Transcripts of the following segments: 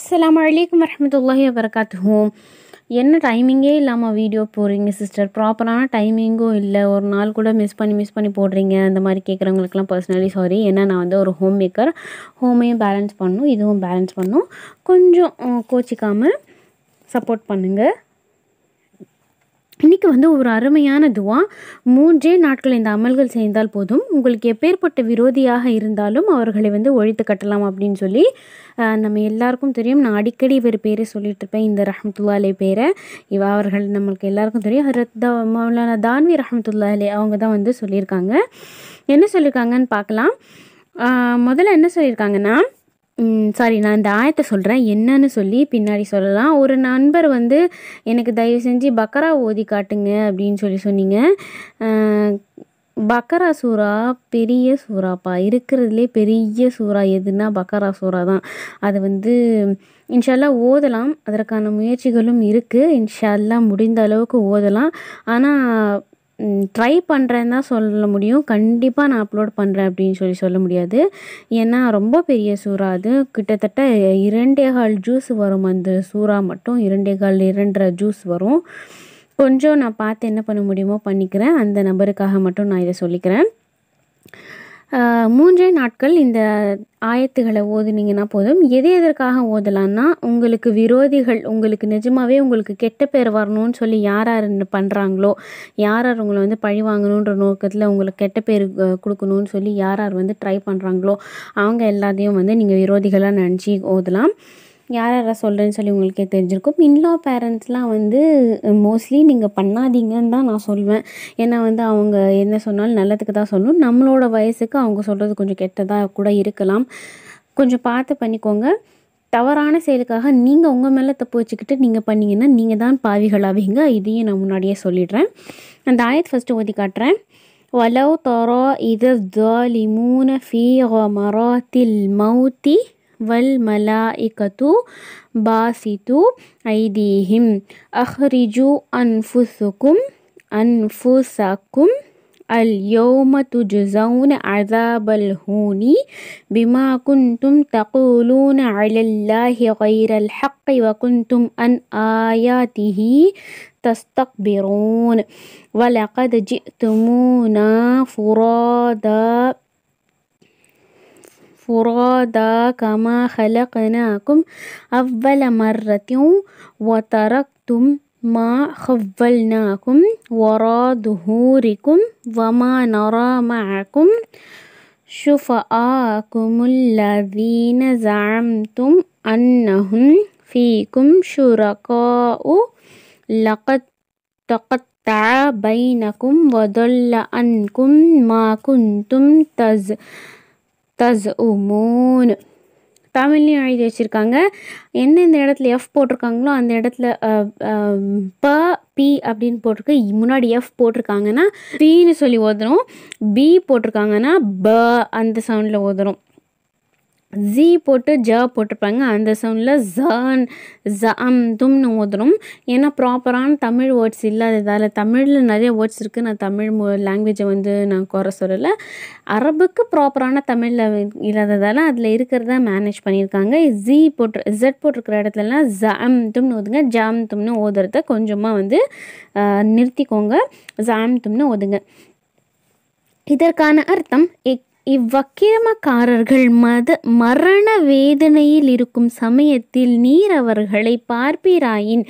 அஸ்லாம் வலைக்கம் வரமத்துல்லாஹி வபரகாத்துஹோம் என்ன டைமிங்கே இல்லாமல் வீடியோ போடுறீங்க சிஸ்டர் ப்ராப்பரான டைமிங்கும் இல்லை ஒரு நாள் கூட மிஸ் பண்ணி மிஸ் பண்ணி போடுறீங்க அந்த மாதிரி கேட்குறவங்களுக்குலாம் பர்சனலி சாரி ஏன்னா நான் வந்து ஒரு ஹோம் மேக்கர் ஹோமையும் பேலன்ஸ் பண்ணும் இதுவும் பேலன்ஸ் பண்ணும் கொஞ்சம் கோச்சிக்காமல் சப்போர்ட் பண்ணுங்கள் இன்றைக்கி வந்து ஒரு அருமையான துவா மூன்றே நாட்கள் இந்த அமல்கள் செய்தால் போதும் உங்களுக்கு எப்பேற்பட்ட விரோதியாக இருந்தாலும் அவர்களை வந்து ஒழித்து கட்டலாம் அப்படின்னு சொல்லி நம்ம எல்லாருக்கும் தெரியும் நான் அடிக்கடி இவர் பேரை சொல்லிட்டு இருப்பேன் இந்த ரஹமத்துல்லாலே பேரை இவ அவர்கள் நம்மளுக்கு எல்லாருக்கும் தெரியும் ஹரத் தான்வி ரஹமத்துல்லாலே அவங்க தான் வந்து சொல்லியிருக்காங்க என்ன சொல்லியிருக்காங்கன்னு பார்க்கலாம் முதல்ல என்ன சொல்லியிருக்காங்கன்னா சாரி நான் இந்த ஆயத்தை சொல்கிறேன் என்னன்னு சொல்லி பின்னாடி சொல்லலாம் ஒரு நண்பர் வந்து எனக்கு தயவு செஞ்சு பக்கரா ஓதி காட்டுங்க அப்படின்னு சொல்லி சொன்னீங்க பக்கரா சூறா பெரிய சூறாப்பா இருக்கிறதுலே பெரிய சூறா எதுனா பக்கரா சூறா தான் அது வந்து இன்ஷால்லா ஓதலாம் அதற்கான முயற்சிகளும் இருக்குது இன்ஷால்லா முடிந்த அளவுக்கு ஓதலாம் ஆனால் ட்ரை பண்ணுறேன்னு தான் சொல்ல முடியும் கண்டிப்பாக நான் அப்லோட் பண்ணுறேன் அப்படின்னு சொல்லி சொல்ல முடியாது ஏன்னா ரொம்ப பெரிய சூறா அது கிட்டத்தட்ட இரண்டே கால் ஜூஸ் வரும் அந்த சூறா மட்டும் இரண்டே கால் இரண்டரை ஜூஸ் வரும் கொஞ்சம் நான் பார்த்து என்ன பண்ண முடியுமோ பண்ணிக்கிறேன் அந்த நபருக்காக மட்டும் நான் இதை சொல்லிக்கிறேன் மூன்றே நாட்கள் இந்த ஆயத்துகளை ஓதுனீங்கன்னா போதும் எது எதற்காக ஓதலான்னா உங்களுக்கு விரோதிகள் உங்களுக்கு நிஜமாகவே உங்களுக்கு கெட்ட பேர் வரணும்னு சொல்லி யார் யார் பண்ணுறாங்களோ யார் யார் உங்களை வந்து பழி வாங்கணுன்ற நோக்கத்தில் உங்களுக்கு கெட்ட பேர் கொடுக்கணும்னு சொல்லி யார் யார் வந்து ட்ரை பண்ணுறாங்களோ அவங்க எல்லாத்தையும் வந்து நீங்கள் விரோதிகளாக நினச்சி ஓதலாம் யார் யாரை சொல்கிறேன்னு சொல்லி உங்களுக்கே தெரிஞ்சிருக்கும் இன்லா பேரண்ட்ஸ்லாம் வந்து மோஸ்ட்லி நீங்கள் பண்ணாதீங்கன்னு தான் நான் சொல்வேன் ஏன்னா வந்து அவங்க என்ன சொன்னாலும் நல்லதுக்கு தான் சொல்லணும் நம்மளோட வயசுக்கு அவங்க சொல்கிறது கொஞ்சம் கெட்டதாக கூட இருக்கலாம் கொஞ்சம் பார்த்து பண்ணிக்கோங்க தவறான செயலுக்காக நீங்கள் உங்கள் மேலே தப்பு வச்சுக்கிட்டு நீங்கள் பண்ணிங்கன்னா நீங்கள் தான் பாவிகளாவீங்க இதையும் நான் முன்னாடியே சொல்லிடுறேன் அந்த ஆயத் ஃபஸ்ட்டு ஓதி காட்டுறேன் وَلَوْ تَرَى إِذَا الظَّالِمُونَ فِي தில் மௌத்தி والملائكة باسطوا أيديهم أخرجوا أنفسكم أنفسكم اليوم تجزون عذاب الهون بما كنتم تقولون على الله غير الحق وكنتم عن آياته تستكبرون ولقد جئتمونا فرادا فرادا كما خلقناكم أفضل مرة وتركتم ما خفلناكم وراء ظهوركم وما نرى معكم شفاءكم الذين زعمتم أنهم فيكم شركاء لقد تقطع بينكم وضل عنكم ما كنتم تزعمون தஸ் உமூன் தமிழ்லையும் எழுதி வச்சுருக்காங்க எந்தெந்த இடத்துல எஃப் போட்டிருக்காங்களோ அந்த இடத்துல ப பி அப்படின்னு போட்டிருக்கு முன்னாடி எஃப் போட்டிருக்காங்கன்னா பின்னு சொல்லி ஓதுறோம் பி போட்டிருக்காங்கன்னா ப அந்த சவுண்டில் ஓதுறோம் ஜி போட்டு ஜ போட்டிருப்பாங்க அந்த சவுண்டில் ஜன் ஜ அம் தும்னு ஓதுரும் ஏன்னா ப்ராப்பரான தமிழ் வேர்ட்ஸ் இல்லாததால் தமிழில் நிறைய வேர்ட்ஸ் இருக்குது நான் தமிழ் மொ லாங்குவேஜை வந்து நான் குறை சொல்லலை அரபுக்கு ப்ராப்பரான தமிழில் இல்லாததால் அதில் இருக்கிறத மேனேஜ் பண்ணியிருக்காங்க ஜி போட்டு ஜெட் போட்டிருக்கிற இடத்துலலாம் ஜ அம் தும்னு ஓதுங்க ஜாம் தும்னு ஓதுறத கொஞ்சமாக வந்து நிறுத்திக்கோங்க ஜாம் தும்னு ஓதுங்க இதற்கான அர்த்தம் எக் இவ்வக்கிரமக்காரர்கள் மத மரண வேதனையில் இருக்கும் சமயத்தில் நீர் அவர்களை பார்ப்பீராயின்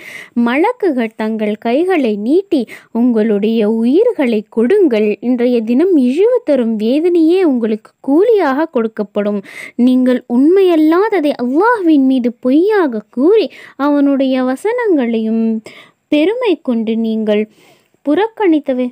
மலக்குகள் தங்கள் கைகளை நீட்டி உங்களுடைய உயிர்களை கொடுங்கள் இன்றைய தினம் இழிவு தரும் வேதனையே உங்களுக்கு கூலியாக கொடுக்கப்படும் நீங்கள் உண்மையல்லாததை அல்லாஹ்வின் மீது பொய்யாக கூறி அவனுடைய வசனங்களையும் பெருமை கொண்டு நீங்கள் புறக்கணித்தவை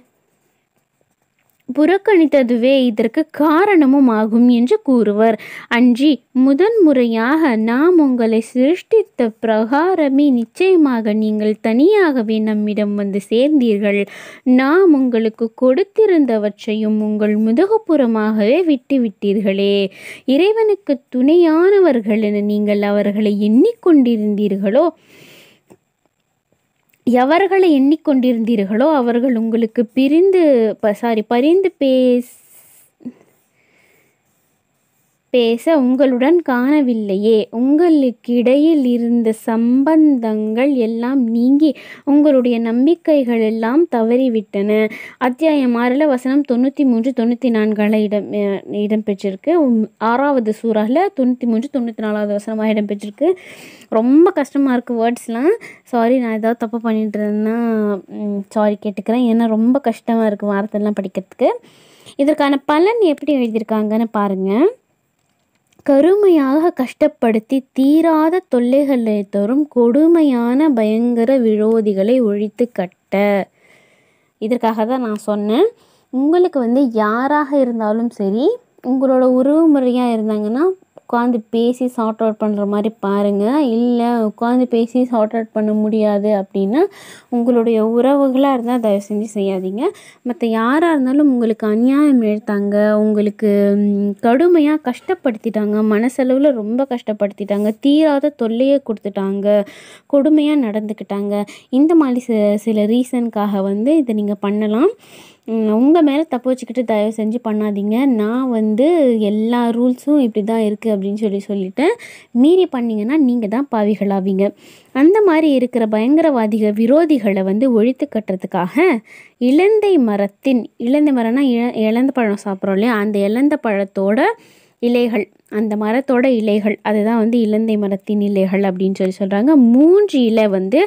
புறக்கணித்ததுவே இதற்கு காரணமும் ஆகும் என்று கூறுவர் அன்றி முதன்முறையாக நாம் உங்களை சிருஷ்டித்த பிரகாரமே நிச்சயமாக நீங்கள் தனியாகவே நம்மிடம் வந்து சேர்ந்தீர்கள் நாம் உங்களுக்கு கொடுத்திருந்தவற்றையும் உங்கள் முதுகுப்புறமாகவே விட்டுவிட்டீர்களே இறைவனுக்கு துணையானவர்கள் என நீங்கள் அவர்களை எண்ணிக்கொண்டிருந்தீர்களோ எவர்களை எண்ணிக்கொண்டிருந்தீர்களோ அவர்கள் உங்களுக்கு பிரிந்து சாரி பரிந்து பேஸ் பேச உங்களுடன் காணவில்லையே உங்களுக்கிடையில் இருந்த சம்பந்தங்கள் எல்லாம் நீங்கி உங்களுடைய நம்பிக்கைகள் எல்லாம் தவறிவிட்டன அத்தியாயம் ஆறில் வசனம் தொண்ணூற்றி மூன்று தொண்ணூற்றி நான்கால இடம் இடம்பெற்றிருக்கு ஆறாவது சூறாவில் தொண்ணூற்றி மூன்று தொண்ணூற்றி நாலாவது வசனமாக இடம்பெற்றிருக்கு ரொம்ப கஷ்டமாக இருக்குது வேர்ட்ஸ்லாம் சாரி நான் ஏதாவது தப்பு பண்ணிட்டுருந்தேன்னா சாரி கேட்டுக்கிறேன் ஏன்னா ரொம்ப கஷ்டமாக இருக்குது வார்த்தைலாம் படிக்கிறதுக்கு இதற்கான பலன் எப்படி எழுதியிருக்காங்கன்னு பாருங்கள் கருமையாக கஷ்டப்படுத்தி தீராத தொல்லைகளை தரும் கொடுமையான பயங்கர விரோதிகளை ஒழித்து கட்ட இதற்காக தான் நான் சொன்னேன் உங்களுக்கு வந்து யாராக இருந்தாலும் சரி உங்களோட உறவு முறையாக இருந்தாங்கன்னா உட்காந்து பேசி சார்ட் அவுட் பண்ணுற மாதிரி பாருங்கள் இல்லை உட்காந்து பேசி சார்ட் அவுட் பண்ண முடியாது அப்படின்னா உங்களுடைய உறவுகளாக இருந்தால் தயவு செஞ்சு செய்யாதீங்க மற்ற யாராக இருந்தாலும் உங்களுக்கு அநியாயம் எழுத்தாங்க உங்களுக்கு கடுமையாக கஷ்டப்படுத்திட்டாங்க மனசளவில் ரொம்ப கஷ்டப்படுத்திட்டாங்க தீராத தொல்லையை கொடுத்துட்டாங்க கொடுமையாக நடந்துக்கிட்டாங்க இந்த மாதிரி சில ரீசனுக்காக வந்து இதை நீங்கள் பண்ணலாம் உங்கள் மேலே தப்பு வச்சுக்கிட்டு தயவு செஞ்சு பண்ணாதீங்க நான் வந்து எல்லா ரூல்ஸும் இப்படி தான் இருக்குது அப்படின்னு சொல்லி சொல்லிட்டேன் மீறி பண்ணிங்கன்னா நீங்கள் தான் பாவிகளாவீங்க அந்த மாதிரி இருக்கிற பயங்கரவாதிக விரோதிகளை வந்து ஒழித்து கட்டுறதுக்காக இலந்தை மரத்தின் இலந்தை மரம்னா இழ இழந்த பழம் சாப்பிட்றோம் இல்லையா அந்த இழந்த பழத்தோட இலைகள் அந்த மரத்தோட இலைகள் அதுதான் வந்து இலந்தை மரத்தின் இலைகள் அப்படின்னு சொல்லி சொல்கிறாங்க மூன்று இலை வந்து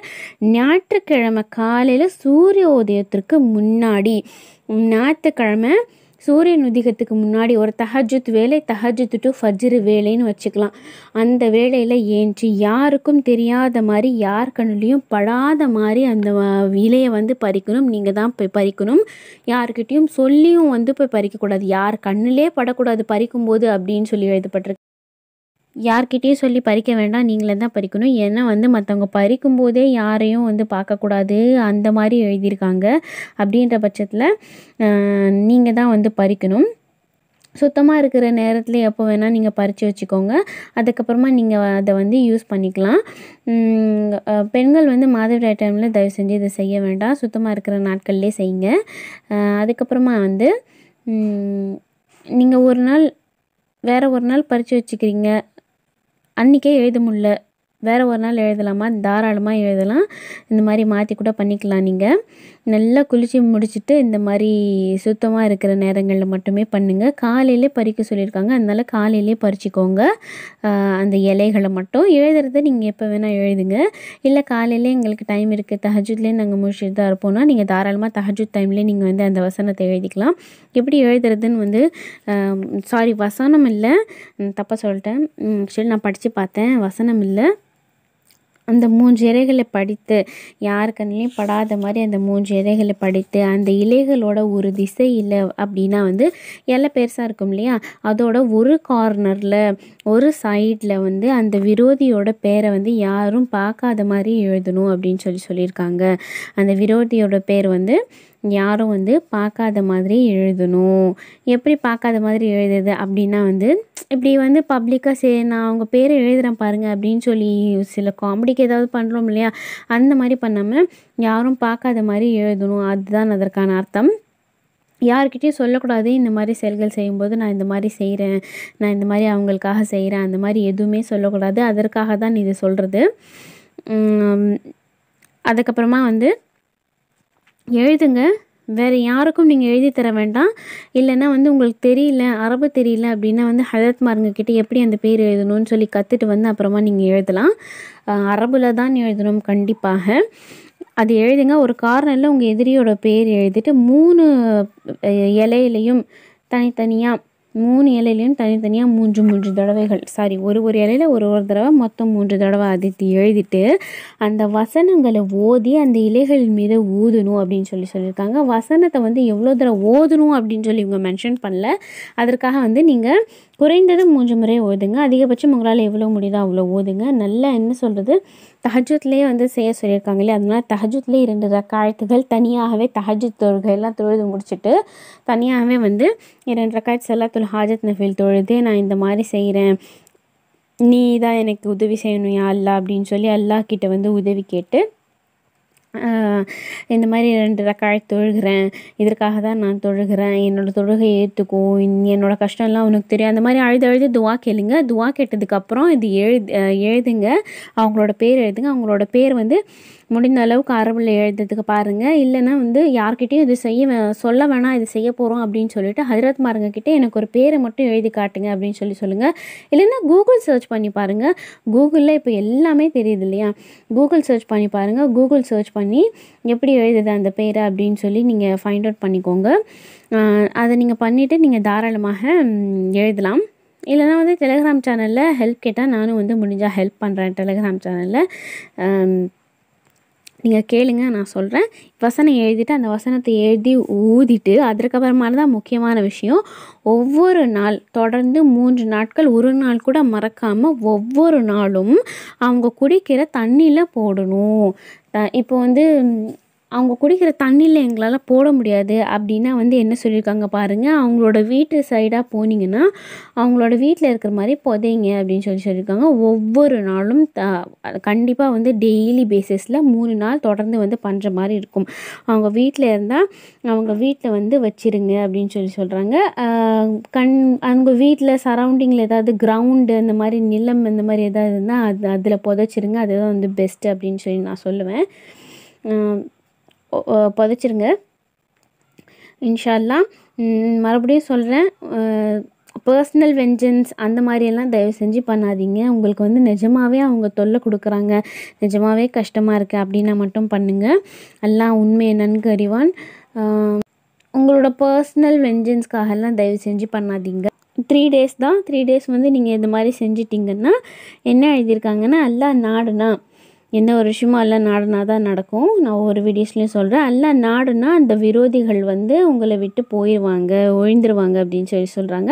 ஞாயிற்றுக்கிழமை காலையில் சூரிய உதயத்திற்கு முன்னாடி ஞாயிற்றுக்கிழமை சூரியன் உதிகத்துக்கு முன்னாடி ஒரு தஹஜுத் வேலை தஹஜுத் டு ஃபஜ்ரு வேலைன்னு வச்சுக்கலாம் அந்த வேலையில் ஏஞ்சி யாருக்கும் தெரியாத மாதிரி யார் கண்ணுலேயும் படாத மாதிரி அந்த இலையை வந்து பறிக்கணும் நீங்கள் தான் போய் பறிக்கணும் யார்கிட்டையும் சொல்லியும் வந்து போய் பறிக்கக்கூடாது யார் கண்ணிலே படக்கூடாது பறிக்கும்போது அப்படின்னு சொல்லி எழுதப்பட்டிருக்கு யார்கிட்டேயும் சொல்லி பறிக்க வேண்டாம் நீங்களே தான் பறிக்கணும் ஏன்னா வந்து மற்றவங்க பறிக்கும் போதே யாரையும் வந்து பார்க்கக்கூடாது அந்த மாதிரி எழுதியிருக்காங்க அப்படின்ற பட்சத்தில் நீங்கள் தான் வந்து பறிக்கணும் சுத்தமாக இருக்கிற நேரத்தில் எப்போ வேணால் நீங்கள் பறித்து வச்சுக்கோங்க அதுக்கப்புறமா நீங்கள் அதை வந்து யூஸ் பண்ணிக்கலாம் பெண்கள் வந்து மாதவிடாய் டைமில் தயவு செஞ்சு இதை செய்ய வேண்டாம் சுத்தமாக இருக்கிற நாட்கள்லேயே செய்யுங்க அதுக்கப்புறமா வந்து நீங்கள் ஒரு நாள் வேறு ஒரு நாள் பறித்து வச்சுக்கிறீங்க அன்றைக்கே எழுத முடில வேறு ஒரு நாள் எழுதலாமா தாராளமாக எழுதலாம் இந்த மாதிரி மாற்றி கூட பண்ணிக்கலாம் நீங்கள் நல்லா குளித்து முடிச்சுட்டு இந்த மாதிரி சுத்தமாக இருக்கிற நேரங்களில் மட்டுமே பண்ணுங்கள் காலையிலே பறிக்க சொல்லியிருக்காங்க அதனால் காலையிலே பறிச்சிக்கோங்க அந்த இலைகளை மட்டும் எழுதுறத நீங்கள் எப்போ வேணால் எழுதுங்க இல்லை காலையிலே எங்களுக்கு டைம் இருக்குது தஹஜூத்லேயே நாங்கள் முடிச்சுட்டு தான் இருப்போம்னா நீங்கள் தாராளமாக தஹஜூத் டைம்லேயே நீங்கள் வந்து அந்த வசனத்தை எழுதிக்கலாம் எப்படி எழுதுறதுன்னு வந்து சாரி வசனம் இல்லை தப்பாக சொல்லிட்டேன் ஆக்சுவலி நான் படித்து பார்த்தேன் வசனம் இல்லை அந்த மூன்று இறைகளை படித்து யார் கண்ணிலையும் படாத மாதிரி அந்த மூன்று இறைகளை படித்து அந்த இலைகளோட ஒரு திசை இல்லை அப்படின்னா வந்து எல்லாம் பெருசாக இருக்கும் இல்லையா அதோட ஒரு கார்னரில் ஒரு சைடில் வந்து அந்த விரோதியோட பேரை வந்து யாரும் பார்க்காத மாதிரி எழுதணும் அப்படின்னு சொல்லி சொல்லியிருக்காங்க அந்த விரோதியோட பேர் வந்து யாரும் வந்து பார்க்காத மாதிரி எழுதணும் எப்படி பார்க்காத மாதிரி எழுதுது அப்படின்னா வந்து இப்படி வந்து பப்ளிக்காக சே நான் அவங்க பேரை எழுதுகிறேன் பாருங்கள் அப்படின்னு சொல்லி சில காமெடிக்கு ஏதாவது பண்ணுறோம் இல்லையா அந்த மாதிரி பண்ணாமல் யாரும் பார்க்காத மாதிரி எழுதணும் அதுதான் அதற்கான அர்த்தம் யார்கிட்டையும் சொல்லக்கூடாது இந்த மாதிரி செயல்கள் செய்யும்போது நான் இந்த மாதிரி செய்கிறேன் நான் இந்த மாதிரி அவங்களுக்காக செய்கிறேன் அந்த மாதிரி எதுவுமே சொல்லக்கூடாது அதற்காக தான் இது சொல்கிறது அதுக்கப்புறமா வந்து எழுதுங்க வேறு யாருக்கும் நீங்கள் எழுதி தர வேண்டாம் இல்லைன்னா வந்து உங்களுக்கு தெரியல அரபு தெரியல அப்படின்னா வந்து ஹதரத் மாருங்கக்கிட்ட எப்படி அந்த பேர் எழுதணும்னு சொல்லி கற்றுட்டு வந்து அப்புறமா நீங்கள் எழுதலாம் அரபில் தான் எழுதணும் கண்டிப்பாக அது எழுதுங்க ஒரு கார்னரில் உங்கள் எதிரியோட பேர் எழுதிட்டு மூணு இலையிலையும் தனித்தனியாக மூணு இலையிலையும் தனித்தனியாக மூன்று மூன்று தடவைகள் சாரி ஒரு ஒரு இலையில் ஒரு ஒரு தடவை மொத்தம் மூன்று தடவை அதித்து எழுதிட்டு அந்த வசனங்களை ஓதி அந்த இலைகள் மீது ஊதணும் அப்படின்னு சொல்லி சொல்லியிருக்காங்க வசனத்தை வந்து எவ்வளோ தடவை ஓதணும் அப்படின்னு சொல்லி இவங்க மென்ஷன் பண்ணல அதற்காக வந்து நீங்கள் குறைந்தது மூன்று முறை ஓதுங்க அதிகபட்சம் உங்களால் எவ்வளோ முடியுதோ அவ்வளோ ஓதுங்க நல்லா என்ன சொல்கிறது தஹஜூத்லேயே வந்து செய்ய சொல்லியிருக்காங்க இல்லையா அதனால் தஹஜூத்லேயே இரண்டு ரக்காயத்துகள் தனியாகவே தஹஜூத் தொழுகை எல்லாம் தொழுது முடிச்சுட்டு தனியாகவே வந்து இரண்டு ரக்காயத் செல்லாத்துல் ஹாஜத் நஃபீல் தொழுது நான் இந்த மாதிரி செய்கிறேன் நீ தான் எனக்கு உதவி செய்யணும் யா அல்லா அப்படின்னு சொல்லி அல்லா கிட்டே வந்து உதவி கேட்டு இந்த மாதிரி ரெண்டு ரக்காய் தொழுகிறேன் இதற்காக தான் நான் தொழுகிறேன் என்னோடய தொழுகை ஏற்றுக்கும் என்னோடய கஷ்டம்லாம் உனக்கு தெரியும் அந்த மாதிரி அழுது அழுது துவா கேளுங்க துவா கேட்டதுக்கப்புறம் இது எழு எழுதுங்க அவங்களோட பேர் எழுதுங்க அவங்களோட பேர் வந்து முடிந்த அளவுக்கு அரபில் எழுதுறதுக்கு பாருங்கள் இல்லைனா வந்து யார்கிட்டையும் இது செய்ய சொல்ல வேணாம் இது செய்ய போகிறோம் அப்படின்னு சொல்லிட்டு ஹஜரத் மாருங்கக்கிட்டே எனக்கு ஒரு பேரை மட்டும் எழுதி காட்டுங்க அப்படின்னு சொல்லி சொல்லுங்கள் இல்லைன்னா கூகுள் சர்ச் பண்ணி பாருங்கள் கூகுளில் இப்போ எல்லாமே தெரியுது இல்லையா கூகுள் சர்ச் பண்ணி பாருங்கள் கூகுள் சர்ச் பண்ணி எப்படி எழுதுது அந்த பேரை அப்படின்னு சொல்லி நீங்கள் ஃபைண்ட் அவுட் பண்ணிக்கோங்க அதை நீங்கள் பண்ணிவிட்டு நீங்கள் தாராளமாக எழுதலாம் இல்லைனா வந்து டெலிகிராம் சேனலில் ஹெல்ப் கேட்டால் நானும் வந்து முடிஞ்சால் ஹெல்ப் பண்ணுறேன் டெலிகிராம் சேனலில் நீங்கள் கேளுங்க நான் சொல்கிறேன் வசனம் எழுதிட்டு அந்த வசனத்தை எழுதி ஊதிட்டு அதற்கப்புறமா தான் முக்கியமான விஷயம் ஒவ்வொரு நாள் தொடர்ந்து மூன்று நாட்கள் ஒரு நாள் கூட மறக்காமல் ஒவ்வொரு நாளும் அவங்க குடிக்கிற தண்ணியில் போடணும் இப்போ வந்து அவங்க குடிக்கிற தண்ணியில் எங்களால் போட முடியாது அப்படின்னா வந்து என்ன சொல்லியிருக்காங்க பாருங்கள் அவங்களோட வீட்டு சைடாக போனீங்கன்னா அவங்களோட வீட்டில் இருக்கிற மாதிரி புதைங்க அப்படின்னு சொல்லி சொல்லியிருக்காங்க ஒவ்வொரு நாளும் த கண்டிப்பாக வந்து டெய்லி பேசிஸில் மூணு நாள் தொடர்ந்து வந்து பண்ணுற மாதிரி இருக்கும் அவங்க வீட்டில் இருந்தால் அவங்க வீட்டில் வந்து வச்சிருங்க அப்படின்னு சொல்லி சொல்கிறாங்க கண் அவங்க வீட்டில் சரௌண்டிங்கில் ஏதாவது கிரவுண்டு அந்த மாதிரி நிலம் அந்த மாதிரி ஏதாவது இருந்தால் அது அதில் புதைச்சிருங்க அதுதான் வந்து பெஸ்ட்டு அப்படின்னு சொல்லி நான் சொல்லுவேன் புதைச்சிருங்க இன்ஷால்லாம் மறுபடியும் சொல்கிறேன் பர்சனல் வெஞ்சன்ஸ் அந்த மாதிரியெல்லாம் தயவு செஞ்சு பண்ணாதீங்க உங்களுக்கு வந்து நிஜமாகவே அவங்க தொல்லை கொடுக்குறாங்க நிஜமாகவே கஷ்டமாக இருக்குது அப்படின்னா மட்டும் பண்ணுங்கள் எல்லாம் உண்மையை நன்கு அறிவான் உங்களோட பர்சனல் வெஞ்சன்ஸ்க்காகலாம் தயவு செஞ்சு பண்ணாதீங்க த்ரீ டேஸ் தான் த்ரீ டேஸ் வந்து நீங்கள் இந்த மாதிரி செஞ்சிட்டிங்கன்னா என்ன எழுதியிருக்காங்கன்னா எல்லாம் நாடுனா எந்த ஒரு விஷயமும் எல்லாம் நாடுனா தான் நடக்கும் நான் ஒவ்வொரு வீடியோஸ்லேயும் சொல்கிறேன் எல்லாம் நாடுனா அந்த விரோதிகள் வந்து உங்களை விட்டு போயிடுவாங்க ஒழிந்துருவாங்க அப்படின்னு சொல்லி சொல்கிறாங்க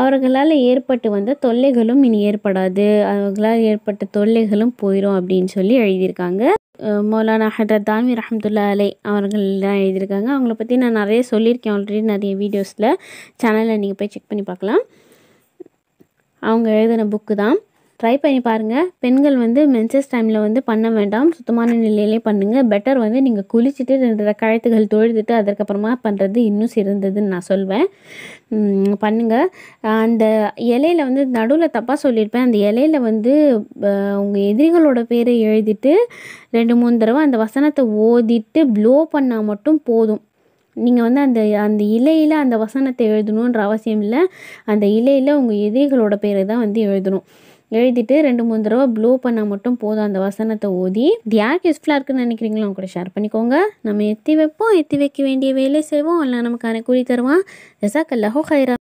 அவர்களால் ஏற்பட்டு வந்த தொல்லைகளும் இனி ஏற்படாது அவர்களால் ஏற்பட்ட தொல்லைகளும் போயிடும் அப்படின்னு சொல்லி எழுதியிருக்காங்க மௌலானா ஹதரத் தான்வி ரஹமதுல்லா அலை அவர்கள் தான் எழுதியிருக்காங்க அவங்கள பற்றி நான் நிறைய சொல்லியிருக்கேன் ஆல்ரெடி நிறைய வீடியோஸில் சேனலில் நீங்கள் போய் செக் பண்ணி பார்க்கலாம் அவங்க எழுதின புக்கு தான் ட்ரை பண்ணி பாருங்கள் பெண்கள் வந்து மென்சஸ் டைமில் வந்து பண்ண வேண்டாம் சுத்தமான நிலையிலே பண்ணுங்கள் பெட்டர் வந்து நீங்கள் குளிச்சுட்டு ரெண்டு கழுத்துகள் தொழுதுட்டு அதற்கப்புறமா பண்ணுறது இன்னும் சிறந்ததுன்னு நான் சொல்வேன் பண்ணுங்கள் அந்த இலையில் வந்து நடுவில் தப்பாக சொல்லியிருப்பேன் அந்த இலையில் வந்து உங்கள் எதிரிகளோட பேரை எழுதிட்டு ரெண்டு மூணு தடவை அந்த வசனத்தை ஓதிட்டு ப்ளோ பண்ணால் மட்டும் போதும் நீங்கள் வந்து அந்த அந்த இலையில் அந்த வசனத்தை எழுதணுன்ற அவசியம் இல்லை அந்த இலையில் உங்கள் எதிரிகளோட பேரை தான் வந்து எழுதணும் எழுதிட்டு ரெண்டு மூணு தடவை ப்ளோ பண்ணால் மட்டும் போதும் அந்த வசனத்தை ஓதி யாருக்கு யூஸ்ஃபுல்லாக இருக்குன்னு நினைக்கிறீங்களோ அவங்க கூட ஷேர் பண்ணிக்கோங்க நம்ம எத்தி வைப்போம் எத்தி வைக்க வேண்டிய வேலை செய்வோம் அல்ல நமக்கு குறி தருவான் ரசாக் ஹைரா